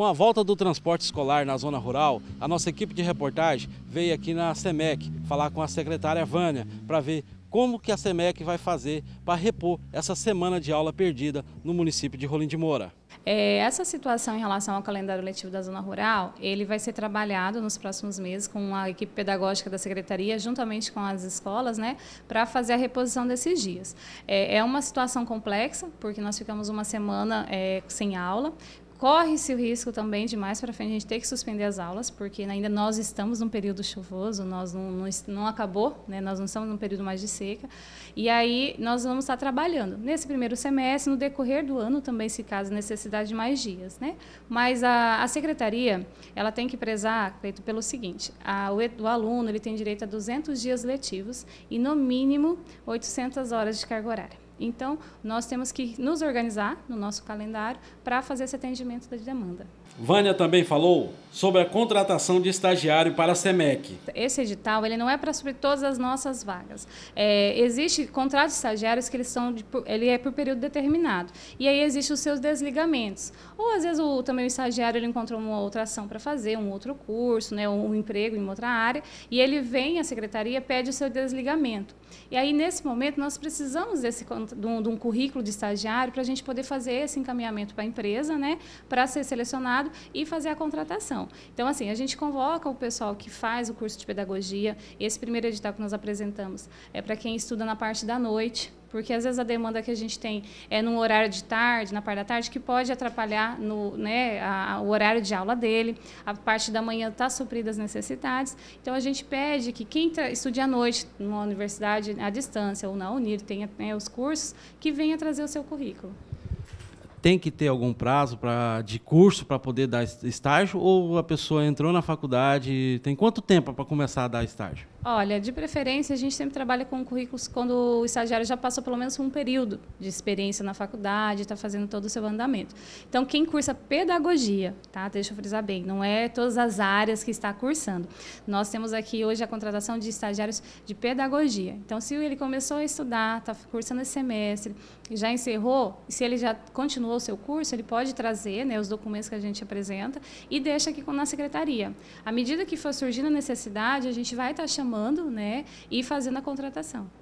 Com a volta do transporte escolar na zona rural, a nossa equipe de reportagem veio aqui na SEMEC falar com a secretária Vânia para ver como que a SEMEC vai fazer para repor essa semana de aula perdida no município de Rolim de Moura. É, essa situação em relação ao calendário letivo da zona rural, ele vai ser trabalhado nos próximos meses com a equipe pedagógica da secretaria, juntamente com as escolas, né, para fazer a reposição desses dias. É, é, uma situação complexa, porque nós ficamos uma semana é, sem aula, Corre-se o risco também de mais para frente a gente ter que suspender as aulas, porque ainda nós estamos num período chuvoso, nós não, não, não acabou, né? nós não estamos num período mais de seca. E aí nós vamos estar trabalhando nesse primeiro semestre, no decorrer do ano também, se caso necessidade de mais dias. Né? Mas a, a secretaria ela tem que prezar, feito pelo seguinte: a, o, o aluno ele tem direito a 200 dias letivos e, no mínimo, 800 horas de carga horária. Então, nós temos que nos organizar no nosso calendário para fazer esse atendimento da demanda. Vânia também falou sobre a contratação de estagiário para a SEMEC. Esse edital ele não é para suprir todas as nossas vagas. É, existe contratos estagiários que eles são de, ele é por período determinado. E aí existem os seus desligamentos. Ou às vezes o, também o estagiário ele encontrou uma outra ação para fazer, um outro curso, né, um emprego em outra área, e ele vem à secretaria pede o seu desligamento. E aí nesse momento nós precisamos desse contrato de um, de um currículo de estagiário para a gente poder fazer esse encaminhamento para a empresa, né, para ser selecionado e fazer a contratação. Então, assim, a gente convoca o pessoal que faz o curso de pedagogia. Esse primeiro edital que nós apresentamos é para quem estuda na parte da noite, porque às vezes a demanda que a gente tem é num horário de tarde, na parte da tarde, que pode atrapalhar no, né, a, o horário de aula dele, a parte da manhã está suprida as necessidades. Então a gente pede que quem estude à noite numa universidade à distância ou na Unir tenha né, os cursos, que venha trazer o seu currículo tem que ter algum prazo pra, de curso para poder dar estágio? Ou a pessoa entrou na faculdade, tem quanto tempo para começar a dar estágio? Olha, de preferência, a gente sempre trabalha com currículos quando o estagiário já passou pelo menos um período de experiência na faculdade, está fazendo todo o seu andamento. Então, quem cursa pedagogia, tá? Deixa eu frisar bem, não é todas as áreas que está cursando. Nós temos aqui hoje a contratação de estagiários de pedagogia. Então, se ele começou a estudar, está cursando esse semestre, já encerrou, se ele já continua o seu curso, ele pode trazer né, os documentos que a gente apresenta e deixa aqui na secretaria. À medida que for surgindo a necessidade, a gente vai estar tá chamando né, e fazendo a contratação.